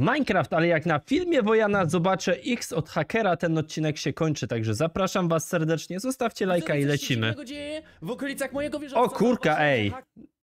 Minecraft, ale jak na filmie Wojana zobaczę X od hakera, ten odcinek się kończy, także zapraszam was serdecznie, zostawcie lajka i lecimy. O kurka, ej!